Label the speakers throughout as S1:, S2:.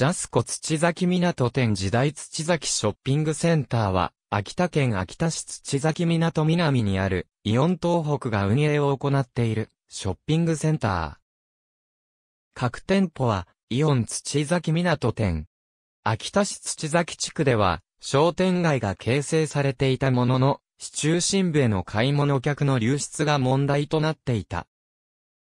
S1: ジャスコ土崎港店時代土崎ショッピングセンターは、秋田県秋田市土崎港南にある、イオン東北が運営を行っている、ショッピングセンター。各店舗は、イオン土崎港店。秋田市土崎地区では、商店街が形成されていたものの、市中心部への買い物客の流出が問題となっていた。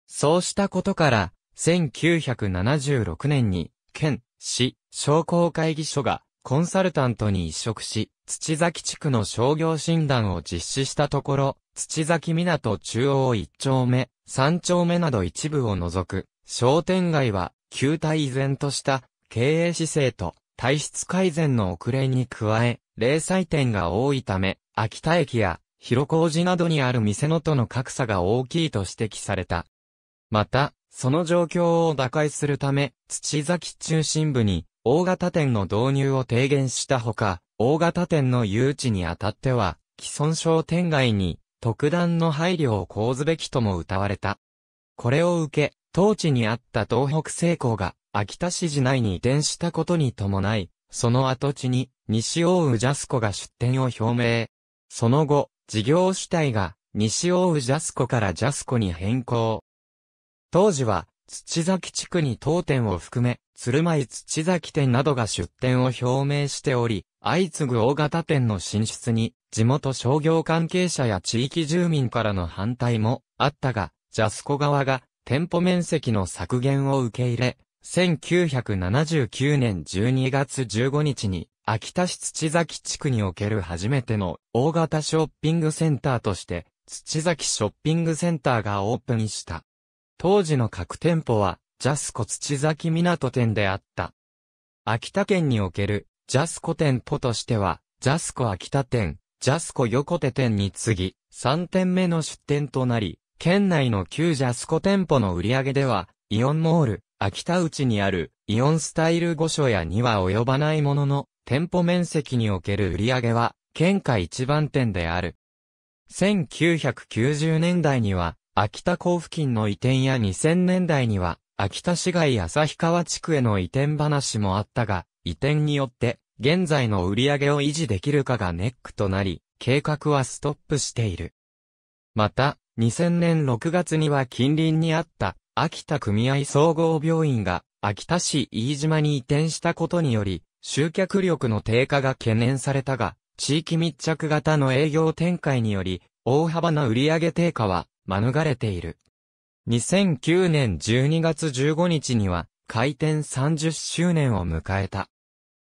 S1: そうしたことから、1976年に、県、市商工会議所がコンサルタントに移植し、土崎地区の商業診断を実施したところ、土崎港中央1丁目、3丁目など一部を除く、商店街は、旧態依然とした経営姿勢と体質改善の遅れに加え、零細店が多いため、秋田駅や広小路などにある店のとの格差が大きいと指摘された。また、その状況を打開するため、土崎中心部に大型店の導入を提言したほか、大型店の誘致にあたっては、既存商店街に特段の配慮を講ずべきとも謳われた。これを受け、当地にあった東北成功が秋田市市内に移転したことに伴い、その跡地に西大宇ジャスコが出店を表明。その後、事業主体が西大宇ジャスコからジャスコに変更。当時は、土崎地区に当店を含め、鶴舞土崎店などが出店を表明しており、相次ぐ大型店の進出に、地元商業関係者や地域住民からの反対もあったが、ジャスコ側が店舗面積の削減を受け入れ、1979年12月15日に、秋田市土崎地区における初めての大型ショッピングセンターとして、土崎ショッピングセンターがオープンした。当時の各店舗は、ジャスコ土崎港店であった。秋田県における、ジャスコ店舗としては、ジャスコ秋田店、ジャスコ横手店に次ぎ、3店目の出店となり、県内の旧ジャスコ店舗の売り上げでは、イオンモール、秋田内にある、イオンスタイル御所やには及ばないものの、店舗面積における売り上げは、県下一番店である。1990年代には、秋田港付近の移転や2000年代には、秋田市街旭川地区への移転話もあったが、移転によって、現在の売り上げを維持できるかがネックとなり、計画はストップしている。また、2000年6月には近隣にあった、秋田組合総合病院が、秋田市飯島に移転したことにより、集客力の低下が懸念されたが、地域密着型の営業展開により、大幅な売上低下は免れている。2009年12月15日には、開店30周年を迎えた。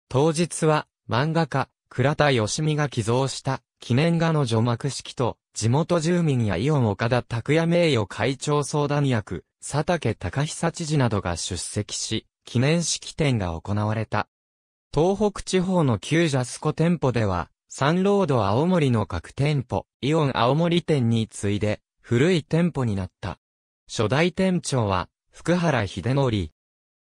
S1: 当日は、漫画家、倉田義美が寄贈した記念画の除幕式と、地元住民やイオン岡田拓也名誉会長相談役、佐竹隆久知事などが出席し、記念式典が行われた。東北地方の旧ジャスコ店舗では、サンロード青森の各店舗、イオン青森店に次いで、古い店舗になった。初代店長は、福原秀則。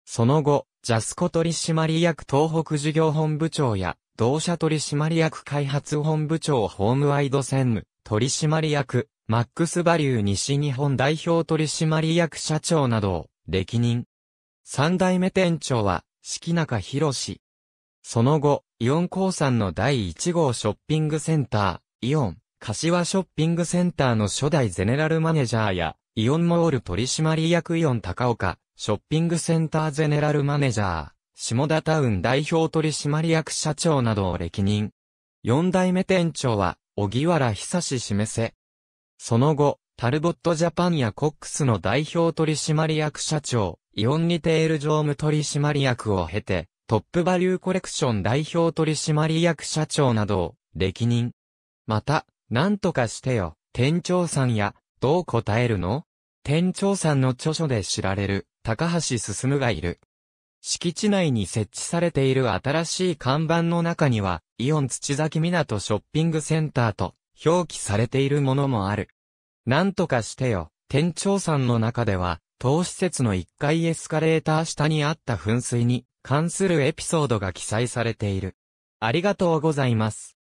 S1: その後、ジャスコ取締役東北事業本部長や、同社取締役開発本部長ホームワイド専務、取締役、マックスバリュー西日本代表取締役社長などを、歴任。三代目店長は、四季中博士。その後、イオン鉱山の第一号ショッピングセンター、イオン、柏ショッピングセンターの初代ゼネラルマネージャーや、イオンモール取締役イオン高岡、ショッピングセンターゼネラルマネージャー、下田タウン代表取締役社長などを歴任。四代目店長は、小木原久志示せ。その後、タルボットジャパンやコックスの代表取締役社長、イオンリテール常務取締役を経て、トップバリューコレクション代表取締役社長などを歴任。また、なんとかしてよ、店長さんや、どう答えるの店長さんの著書で知られる、高橋進がいる。敷地内に設置されている新しい看板の中には、イオン土崎港ショッピングセンターと表記されているものもある。なんとかしてよ、店長さんの中では、当施設の1階エスカレーター下にあった噴水に関するエピソードが記載されている。ありがとうございます。